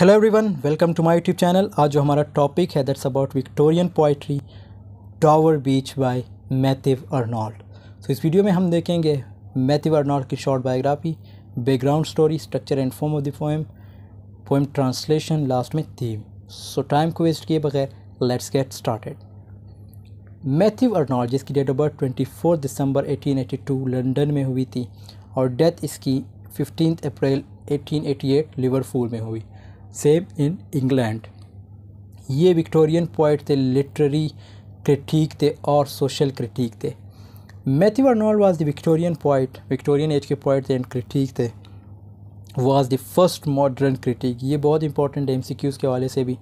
Hello everyone welcome to my YouTube channel आज जो हमारा टॉपिक है that's about Victorian poetry Dover beach by Matthew Arnold तो इस वीडियो में हम देखेंगे मैथिव अर्नॉल्ड की short biography background story structure and form of the poem poem translation last में थीम सो टाइम को वेस्ट किए बगैर let's get started Matthew Arnold जिसकी डेट ऑफ बर्थ ट्वेंटी दिसंबर एटीन लंदन में हुई थी और डेथ इसकी फिफ्टीन अप्रैल 1888 लिवरपूल में हुई सेम इन इंग्लैंड ये विक्टोरियन पोइट थे लिटरेरी क्रिटिक थे और सोशल क्रिटिक थे Matthew Arnold was the Victorian poet Victorian age के पोइट थे एंड क्रिटिक थे was the first modern critic ये बहुत इंपॉर्टेंट है एम के हवाले से भी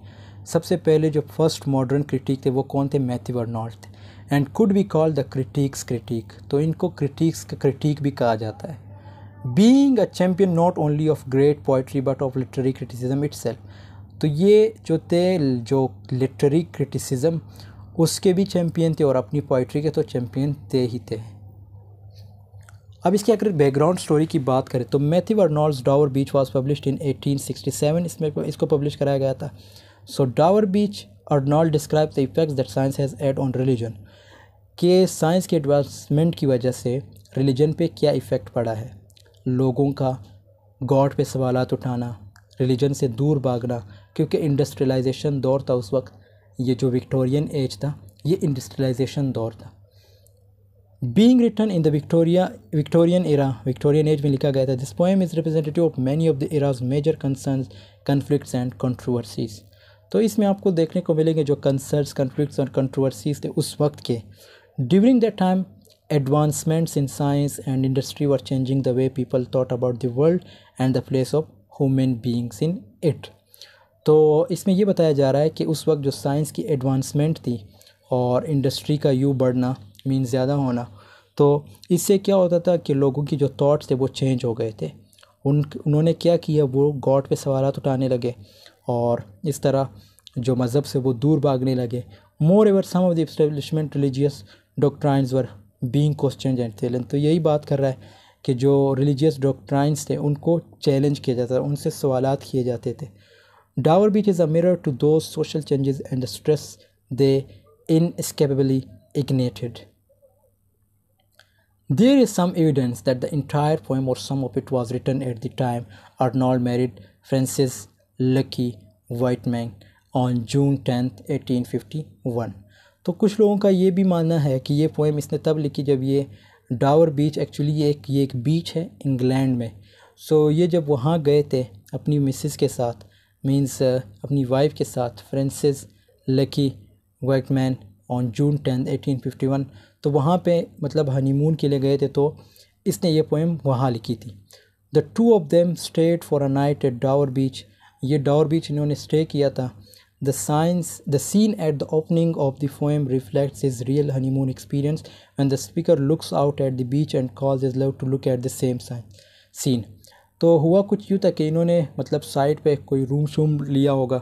सबसे पहले जो फर्स्ट मॉडर्न क्रिटिक थे वो कौन थे मैथ्यू अर्नॉल्ड थे and could be called the critics critic तो इनको क्रिटिक्स का क्रिटिक भी कहा जाता है being a champion not only of great poetry but of literary criticism self तो ये जो थे जो लिटरेरी क्रिटिसिज्म उसके भी चैम्पियन थे और अपनी पोइट्री के तो चैम्पियन थे ही थे अब इसकी अगर बैकग्राउंड स्टोरी की बात करें तो Matthew Arnold's Dover beach was publish in 1867 इसमें इसको पब्लिश कराया गया था so Dover beach Arnold describe the effects that science has had on religion के साइंस के एडवांसमेंट की वजह से रिलीजन पे क्या इफ़ेक्ट पड़ा है लोगों का गॉड पे सवाल उठाना रिलीजन से दूर भागना क्योंकि इंडस्ट्रियलाइजेशन दौर था उस वक्त ये जो विक्टोरियन एज था ये इंडस्ट्रियलाइजेशन दौर था being written in the Victoria Victorian era Victorian age में लिखा गया था this poem is representative of many of the era's major concern conflict and controversies तो इसमें आपको देखने को मिलेंगे जो कंसर्स कन्फ्लिक्ट और कंट्रोवर्सीज थे उस वक्त के during that time Advancements in science and industry were changing the way people thought about the world and the place of human beings in it. तो इसमें ये बताया जा रहा है कि उस वक्त जो साइंस की एडवांसमेंट थी और इंडस्ट्री का यू बढ़ना मीन ज़्यादा होना तो इससे क्या होता था कि लोगों की जो थाट्स थे वो चेंज हो गए थे उन उन्होंने क्या किया वो गॉड पे सवाल उठाने लगे और इस तरह जो मज़हब से वो दूर भागने लगे moreover some of the establishment religious doctrines were being question and challenge तो यही बात कर रहा है कि जो रिलीजियस डॉक्ट्राइंस थे उनको चैलेंज किया जाता था उनसे सवाल किए जाते थे Dover beach is a mirror to do social changes and the stress they inescapably ignited there is some evidence that the entire poem or some of it was written at the time Arnold married Frances Lucy Wightman on June tenth eighteen fifty one तो कुछ लोगों का ये भी मानना है कि ये पोएम इसने तब लिखी जब ये डावर बीच एक्चुअली ये एक ये एक बीच है इंग्लैंड में सो ये जब वहाँ गए थे अपनी मिसिस के साथ मीन्स uh, अपनी वाइफ के साथ फ्रेंसिस लकी वर्कमैन on June tenth eighteen fifty one तो वहाँ पे मतलब हनीमून के लिए गए थे तो इसने ये पोएम वहाँ लिखी थी the two of them stayed for a night at Dover beach ये डावर बीच इन्होंने स्टे किया था The signs the scene at the opening of the poem reflects his real honeymoon experience when the speaker looks out at the beach and calls his love to look at the same sign, scene. तो हुआ कुछ यूँ था कि इन्होंने मतलब side पे कोई रूम शूम लिया होगा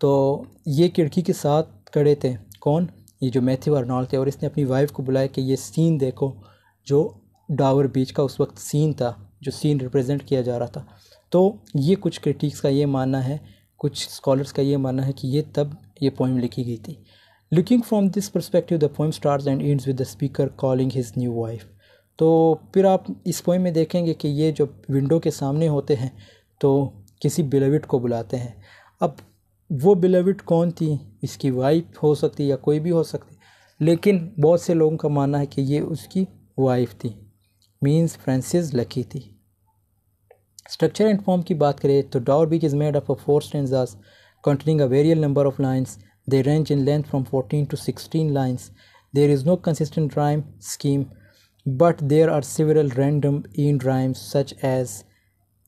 तो ये खिड़की के साथ खड़े थे कौन ये जो मैथ्यू अर्नॉल्ड थे और इसने अपनी वाइफ को बुलाया कि ये सीन देखो जो डावर बीच का उस वक्त सीन था जो सीन रिप्रेजेंट किया जा रहा था तो ये कुछ क्रिटिक्स का ये मानना है कुछ स्कॉलर्स का ये मानना है कि ये तब ये पोइम लिखी गई थी looking from this perspective the poem starts and ends with the speaker calling his new wife तो फिर आप इस पोइम में देखेंगे कि ये जो विंडो के सामने होते हैं तो किसी बिलविट को बुलाते हैं अब वो बिलविट कौन थी इसकी वाइफ हो सकती या कोई भी हो सकती लेकिन बहुत से लोगों का मानना है कि ये उसकी वाइफ थी मीन्स फ्रांसिस लकी थी स्ट्रक्चर एंड फॉर्म की बात करें तो Dover beach is made up of four stanzas containing a वेरियल number of lines they range in length from fourteen to sixteen lines there is no consistent rhyme scheme but there are several random in rhymes such as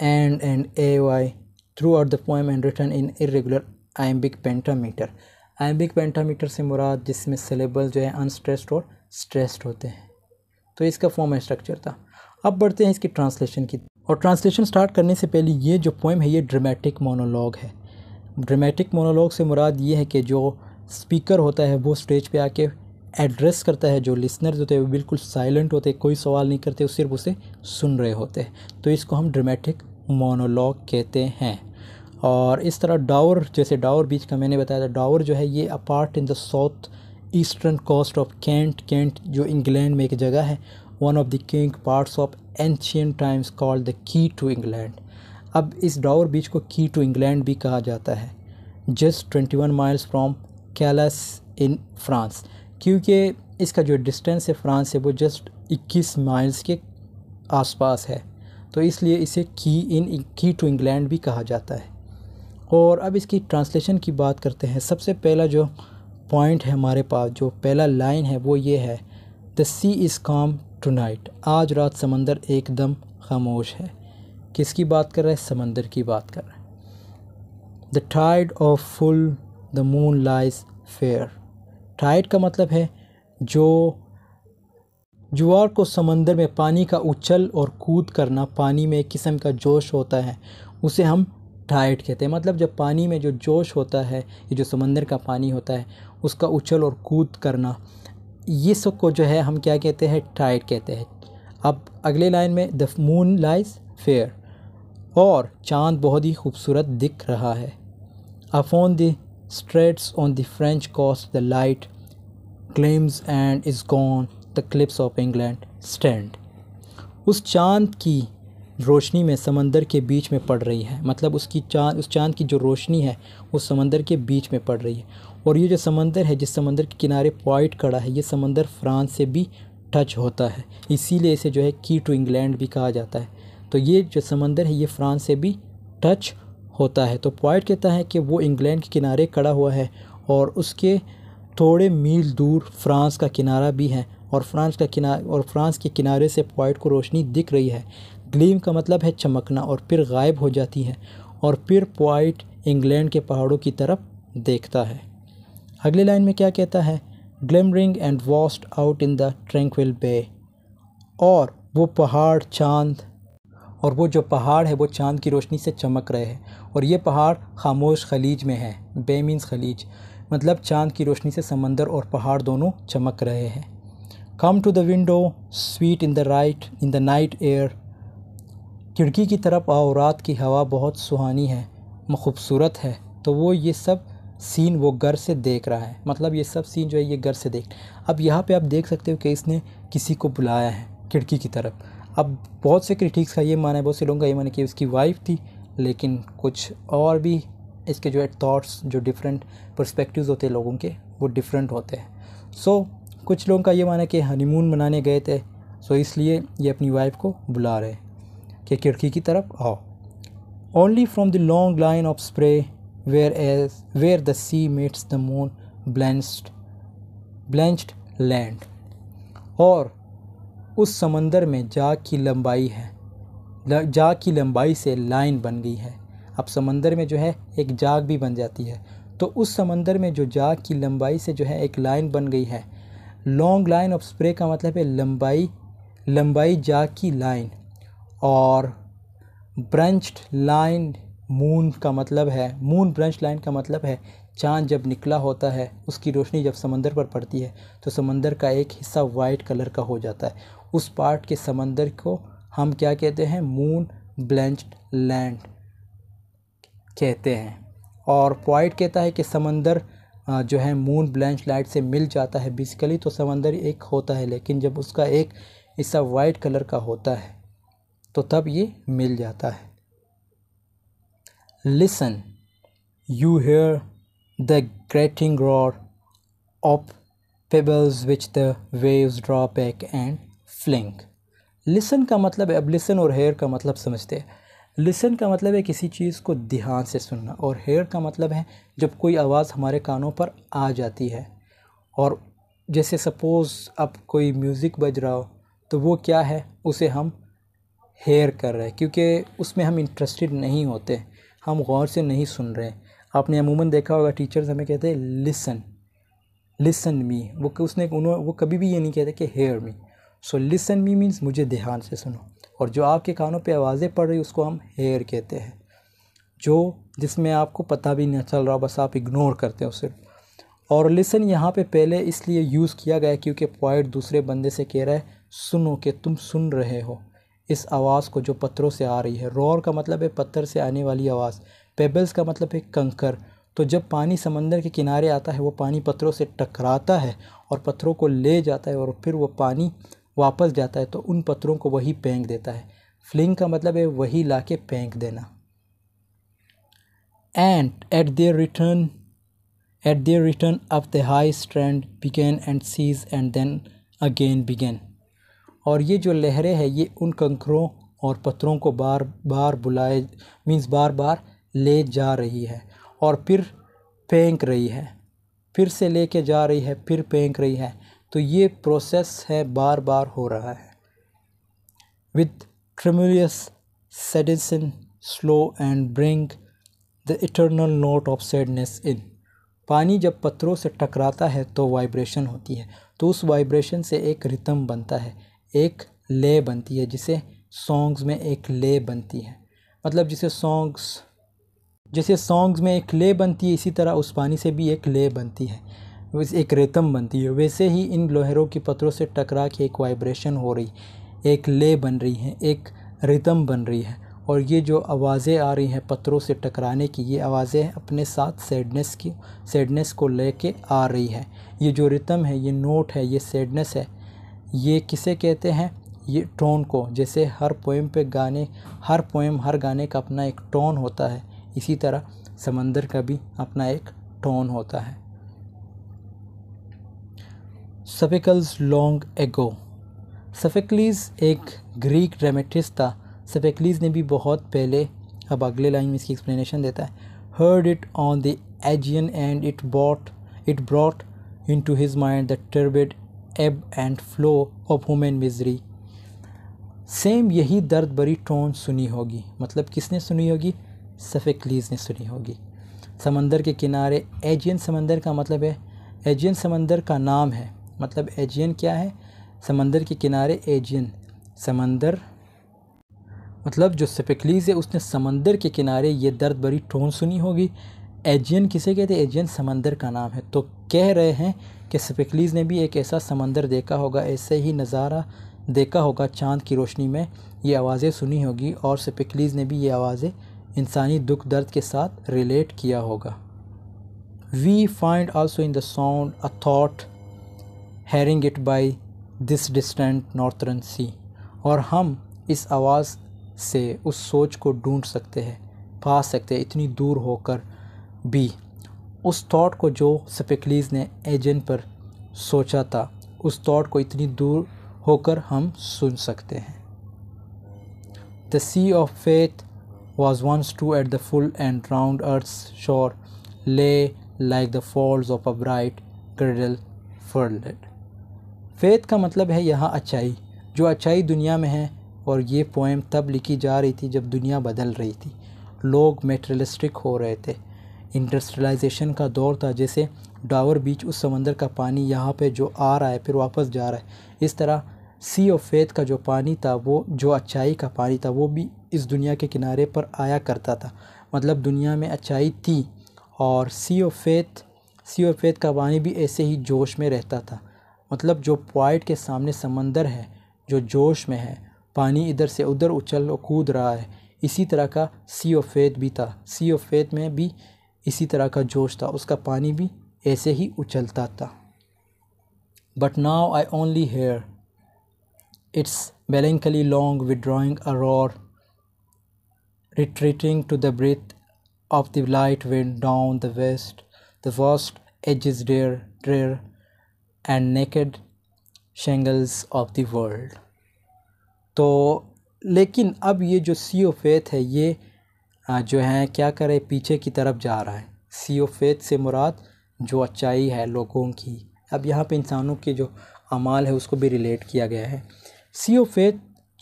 and and A Y through the poem and written in irregular iambic pentameter iambic pentameter से मुराद जिसमें syllable जो है unstressed और stressed होते हैं तो इसका form है स्ट्रक्चर था अब बढ़ते हैं इसकी ट्रांसलेशन की और ट्रांसलेशन स्टार्ट करने से पहले ये जो पोएम है ये ड्रामेटिक मोनोलॉग है ड्रामेटिक मोनोलॉग से मुराद ये है कि जो स्पीकर होता है वो स्टेज पे आके एड्रेस करता है जो लिसनर्स होते हैं वो बिल्कुल साइलेंट होते कोई सवाल नहीं करते सिर्फ उसे सुन रहे होते हैं तो इसको हम ड्रामेटिक मोनोलॉग कहते हैं और इस तरह डावर जैसे डावर बीच का मैंने बताया था डावर जो है ये a port in the south eastern coast of Kent Kent जो इंग्लैंड में एक जगह है one of the king ports of ancient times called the key to England अब इस डावर बीच को की टू इंग्लैंड भी कहा जाता है just twenty one miles from Calais in France क्योंकि इसका जो डिस्टेंस है फ्रांस से वो जस्ट इक्कीस माइल्स के आसपास है तो इसलिए इसे की इन की टू इंग्लैंड भी कहा जाता है और अब इसकी ट्रांसलेशन की बात करते हैं सबसे पहला जो पॉइंट है हमारे पास जो पहला लाइन है वो ये है the sea is calm tonight आज रात समंदर एकदम खामोश है किसकी बात कर रहा है समंदर की बात कर रहा है the tide of full the moon lies fair tide का मतलब है जो जुआर को समंदर में पानी का उछल और कूद करना पानी में एक किस्म का जोश होता है उसे हम टाइट कहते हैं मतलब जब पानी में जो जोश होता है ये जो समंदर का पानी होता है उसका उछल और कूद करना ये सब को जो है हम क्या कहते हैं टाइड कहते हैं अब अगले लाइन में द मून लाइज फेयर और चांद बहुत ही खूबसूरत दिख रहा है upon the straits on the French coast the light gleams and is gone the cliffs of England stand उस चांद की रोशनी में समंदर के बीच में पड़ रही है मतलब उसकी चांद उस चांद की जो रोशनी है वो समंदर के बीच में पड़ रही है और ये जो समंदर है जिस समंदर के किनारे पॉइंट खड़ा है ये समंदर फ्रांस से भी टच होता है इसीलिए इसे जो है की टू इंग्लैंड भी कहा जाता है तो ये जो समंदर है ये फ्रांस से भी टच होता है तो पॉइंट कहता है कि वो इंग्लैंड के किनारे खड़ा हुआ है और उसके थोड़े मील दूर फ्रांस का किनारा भी है और फ्रांस का किनार और फ्रांस के किनारे से पॉइंट को रोशनी दिख रही है ग्लीम का मतलब है चमकना और फिर गायब हो जाती है और फिर पॉइंट इंग्लैंड के पहाड़ों की तरफ देखता है अगली लाइन में क्या कहता है glimmering and vast out in the tranquil bay और वो पहाड़ चांद और वो जो पहाड़ है वो चांद की रोशनी से चमक रहे हैं और ये पहाड़ खामोश खलीज में है बे मीन्स खलीज मतलब चांद की रोशनी से समंदर और पहाड़ दोनों चमक रहे हैं come to the window sweet in the right in the night air खिड़की की तरफ आओ रात की हवा बहुत सुहानी है खूबसूरत है तो वो ये सब सीन वो घर से देख रहा है मतलब ये सब सीन जो है ये घर से देख अब यहाँ पे आप देख सकते हो कि इसने किसी को बुलाया है खिड़की की तरफ अब बहुत से क्रिटिक्स का ये माना है बहुत से लोगों का ये माना कि उसकी वाइफ थी लेकिन कुछ और भी इसके जो है थाट्स जो डिफरेंट परस्पेक्टिव होते हैं लोगों के वो डिफरेंट होते हैं सो so, कुछ लोगों का ये माना है कि हनीमून मनाने गए थे सो so, इसलिए ये अपनी वाइफ को बुला रहे कि खिड़की की तरफ आओ only from the long line of spray where as where the sea meets the moon blanched blanched land और उस समंदर में जाग की लंबाई है जाग की लंबाई से लाइन बन गई है अब समंदर में जो है एक जाग भी बन जाती है तो उस समंदर में जो जाग की लंबाई से जो है एक लाइन बन गई है लॉन्ग लाइन ऑफ स्प्रे का मतलब है लंबाई लंबाई जा की लाइन और ब्रंच्ड लाइन मून का मतलब है मून ब्रंच लाइन का मतलब है चांद जब निकला होता है उसकी रोशनी जब समंदर पर पड़ती है तो समंदर का एक हिस्सा वाइट कलर का हो जाता है उस पार्ट के समंदर को हम क्या कहते हैं मून ब्लेंच लैंड कहते हैं और पॉइट कहता है कि समंदर जो है मून ब्लेंच लाइट से मिल जाता है बेसिकली तो समंदर एक होता है लेकिन जब उसका एक हिस्सा वाइट कलर का होता है तो तब ये मिल जाता है Listen, you hear the grating roar of pebbles which the waves draw back and fling. Listen का मतलब है अब लिसन और हेयर का मतलब समझते हैं लिसन का मतलब है किसी चीज़ को ध्यान से सुनना और हेयर का मतलब है जब कोई आवाज़ हमारे कानों पर आ जाती है और जैसे सपोज़ अब कोई म्यूज़िक बज रहा हो तो वो क्या है उसे हम हेयर कर रहे हैं क्योंकि उसमें हम इंटरेस्टेड नहीं होते हम गौर से नहीं सुन रहे आपने अमूमन देखा होगा टीचर्स हमें कहते हैं लिसन लिसन मी वो उसने उन्होंने वो कभी भी ये नहीं कहते कि hear me so listen me means मुझे ध्यान से सुनो और जो आपके कानों पे आवाज़ें पड़ रही उसको हम हेयर कहते हैं जो जिसमें आपको पता भी नहीं चल रहा बस आप इग्नोर करते हो सिर्फ और लिसन यहाँ पे पहले इसलिए यूज़ किया गया क्योंकि पॉइंट दूसरे बंदे से कह रहा है सुनो कि तुम सुन रहे हो इस आवाज़ को जो पत्थरों से आ रही है रोर का मतलब है पत्थर से आने वाली आवाज़ पेबल्स का मतलब है कंकर तो जब पानी समंदर के किनारे आता है वो पानी पत्थरों से टकराता है और पत्थरों को ले जाता है और फिर वो पानी वापस जाता है तो उन पत्थरों को वही फेंक देता है फ्लिंग का मतलब है वही ला के फेंक देना and at their return at their return up the high strand begin and cease and then again begin और ये जो लहरें हैं ये उन कंकरों और पत्थरों को बार बार बुलाए मीन्स बार बार ले जा रही है और फिर फेंक रही है फिर से ले के जा रही है फिर फेंक रही है तो ये प्रोसेस है बार बार हो रहा है विद ट्रमुलियस सेडिसन slow and bring the eternal note of sadness in पानी जब पत्थरों से टकराता है तो वाइब्रेशन होती है तो उस वाइब्रेशन से एक रितम बनता है एक ले बनती है जिसे सॉन्ग्स में एक ले बनती है मतलब जिसे सॉन्ग्स जैसे सॉन्ग्स में एक ले बनती है इसी तरह उस पानी से भी एक ले बनती है एक रेतम बनती है वैसे ही इन लोहरों के पत्थरों से टकरा के एक वाइब्रेशन हो रही एक ले बन रही है एक रितम बन रही है और ये जो आवाज़ें आ रही हैं पत्थरों से टकराने की ये आवाज़ें अपने साथ सैडनेस की सैडनेस को लेके आ रही है ये जो रितम है ये नोट है ये सैडनेस है ये किसे कहते हैं ये टोन को जैसे हर पोएम पे गाने हर पोएम हर गाने का अपना एक टोन होता है इसी तरह समंदर का भी अपना एक टोन होता है सफेकल्स लॉन्ग एगो सफिकलीज एक ग्रीक ड्रामेटिस्ट था सफिकलीज ने भी बहुत पहले अब अगले लाइन में इसकी एक्सप्लेनेशन देता है heard it on the Aegean and it brought it brought into his mind the turbid ebb and flow of human misery same यही दर्द भरी टोन सुनी होगी मतलब किसने सुनी होगी सफ़ेक्लीज़ ने सुनी होगी समंदर के किनारे एजियन समंदर का मतलब है एजियन समंदर का नाम है मतलब एजियन क्या है समंदर के किनारे एजियन समंदर मतलब जो सफ़ेक्लीज है उसने समंदर के किनारे ये दर्द भरी टोन सुनी होगी एजियन किसे कहते हैं एजियन समंदर का नाम है तो कह रहे हैं कि स्पेकलीज़ ने भी एक ऐसा समंदर देखा होगा ऐसे ही नज़ारा देखा होगा चांद की रोशनी में ये आवाज़ें सुनी होगी और स्पेकलीज़ ने भी ये आवाज़ें इंसानी दुख दर्द के साथ रिलेट किया होगा we find also in the sound a thought hearing it by this distant northern sea और हम इस आवाज़ से उस सोच को ढूंढ सकते हैं पा सकते हैं इतनी दूर होकर बी उस थॉट को जो स्पेकलीज ने एजेंट पर सोचा था उस थॉट को इतनी दूर होकर हम सुन सकते हैं the sea of faith was once too at the full and round earth shore lay like the folds of a bright girdle furled faith का मतलब है यहाँ अच्छाई जो अच्छाई दुनिया में है और ये पोएम तब लिखी जा रही थी जब दुनिया बदल रही थी लोग मेटरलिस्टिक हो रहे थे इंडस्ट्रियलाइजेशन का दौर था जैसे डावर बीच उस समंदर का पानी यहाँ पे जो आ रहा है फिर वापस जा रहा है इस तरह सी ऑफ फेथ का जो पानी था वो जो अच्छाई का पानी था वो भी इस दुनिया के किनारे पर आया करता था मतलब दुनिया में अच्छाई थी और sea of faith sea of faith का पानी भी ऐसे ही जोश में रहता था मतलब जो पॉइट के सामने समंदर है जो जोश में है पानी इधर से उधर उछल और कूद रहा है इसी तरह का सी ऑफ फेथ भी था सी ऑफ फेथ में भी इसी तरह का जोश था उसका पानी भी ऐसे ही उछलता था but now I only hear its melancholy long withdrawing a roar retreating to the breath of the night wind down the vast the vast edge is dare drear and naked shingles of the world तो लेकिन अब ये जो सी ओ faith है ये जो है क्या करे पीछे की तरफ जा रहा है सी ऑफ फेथ से मुराद जो अच्छाई है लोगों की अब यहाँ पे इंसानों के जो अमाल है उसको भी रिलेट किया गया है सी ऑफ फेथ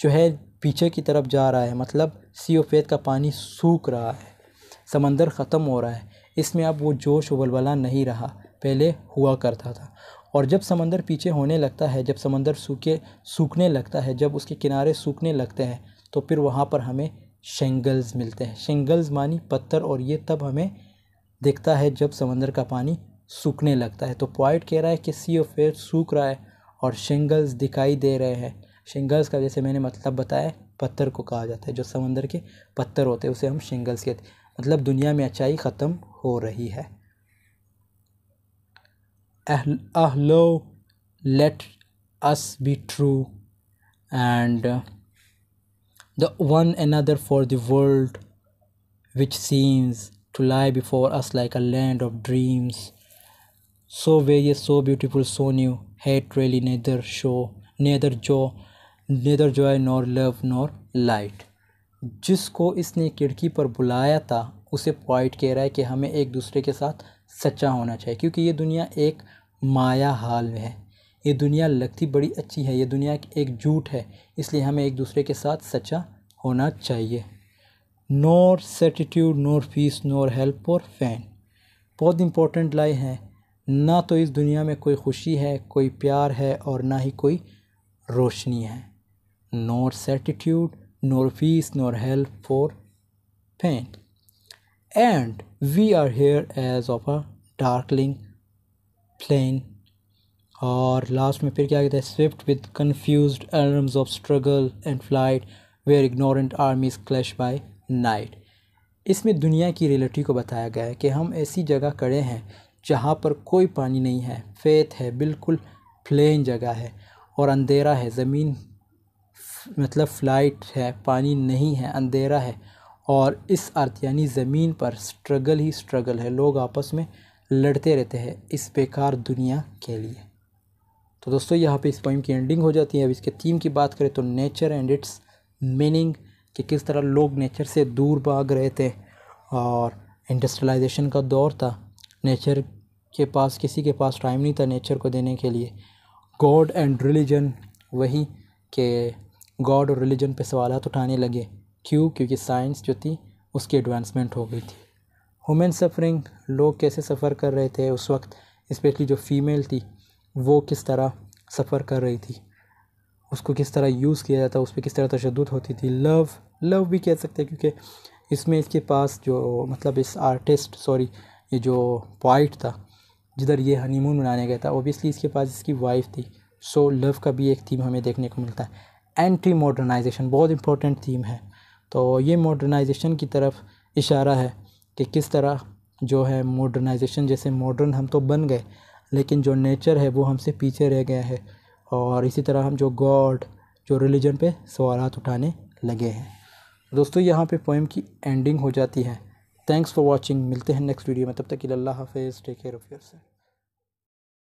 जो है पीछे की तरफ जा रहा है मतलब सी ऑफ फेथ का पानी सूख रहा है समंदर ख़त्म हो रहा है इसमें अब वो जोश वलवला नहीं रहा पहले हुआ करता था और जब समंदर पीछे होने लगता है जब समंदर सूखे सूखने लगता है जब उसके किनारे सूखने लगते हैं तो फिर वहाँ पर हमें शेंगल्स मिलते हैं शेंगल्स मानी पत्थर और ये तब हमें दिखता है जब समंदर का पानी सूखने लगता है तो पॉइंट कह रहा है कि सी ऑफ एयर सूख रहा है और शेंगल्स दिखाई दे रहे हैं शेंगल्स का जैसे मैंने मतलब बताया पत्थर को कहा जाता है जो समंदर के पत्थर होते हैं उसे हम शेंगल्स कहते हैं मतलब दुनिया में अच्छाई ख़त्म हो रही है ah love let us be true and the one another for the world which seems to lie before us like a land of dreams. So various, so beautiful, so new, hate really neither show, neither joy, neither joy nor love nor light. जिसको इसने खिड़की पर बुलाया था उसे point कह रहा है कि हमें एक दूसरे के साथ सच्चा होना चाहिए क्योंकि ये दुनिया एक माया हाल है ये दुनिया लगती बड़ी अच्छी है ये दुनिया एक झूठ है इसलिए हमें एक दूसरे के साथ सच्चा होना चाहिए nor certitude nor peace nor help और फैन बहुत इम्पोर्टेंट लाई है ना तो इस दुनिया में कोई खुशी है कोई प्यार है और ना ही कोई रोशनी है nor certitude nor peace nor help for pain and we are here as on a darkling plain और लास्ट में फिर क्या कहता है swept with confused alarms of struggle and flight where ignorant armies clash by night इसमें दुनिया की reality को बताया गया है कि हम ऐसी जगह खड़े हैं जहाँ पर कोई पानी नहीं है फेत है बिल्कुल प्लेन जगह है और अंधेरा है ज़मीन मतलब फ्लाइट है पानी नहीं है अंधेरा है और इस अर्थ यानी ज़मीन पर स्ट्रगल ही स्ट्रगल है लोग आपस में लड़ते रहते हैं इस बेकार दुनिया के लिए तो दोस्तों यहाँ पे इस पोइम की एंडिंग हो जाती है अब इसके थीम की बात करें तो नेचर एंड इट्स मीनिंग कि किस तरह लोग नेचर से दूर भाग रहे थे और इंडस्ट्रियलाइजेशन का दौर था नेचर के पास किसी के पास टाइम नहीं था नेचर को देने के लिए गॉड एंड रिलीजन वही के गॉड और रिलीजन पे सवाल उठाने लगे क्यों क्योंकि साइंस जो थी उसकी एडवांसमेंट हो गई थी हुमेन सफरिंग लोग कैसे सफ़र कर रहे थे उस वक्त इस्पेशली जो फीमेल थी वो किस तरह सफ़र कर रही थी उसको किस तरह यूज़ किया जाता उस पर किस तरह तशद होती थी लव लव भी कह सकते हैं क्योंकि इसमें इसके पास जो मतलब इस आर्टिस्ट सॉरी ये जो पॉइट था जिधर ये हनीमून बनाने गया था ओबियसली इसके पास इसकी वाइफ थी सो लव का भी एक थीम हमें देखने को मिलता है एंटी मॉडर्नाइजेशन बहुत इंपॉर्टेंट थीम है तो ये मॉडर्नाइजेशन की तरफ इशारा है कि किस तरह जो है मॉडर्नाइजेशन जैसे मॉडर्न हम तो बन गए लेकिन जो नेचर है वो हमसे पीछे रह गया है और इसी तरह हम जो गॉड जो रिलीजन पे सवाल उठाने लगे हैं दोस्तों यहाँ पे पोएम की एंडिंग हो जाती है थैंक्स फॉर वॉचिंग मिलते हैं नेक्स्ट वीडियो में तब तक के लिए अल्लाह हाफिज़ टेक केयर ऑफ़ योर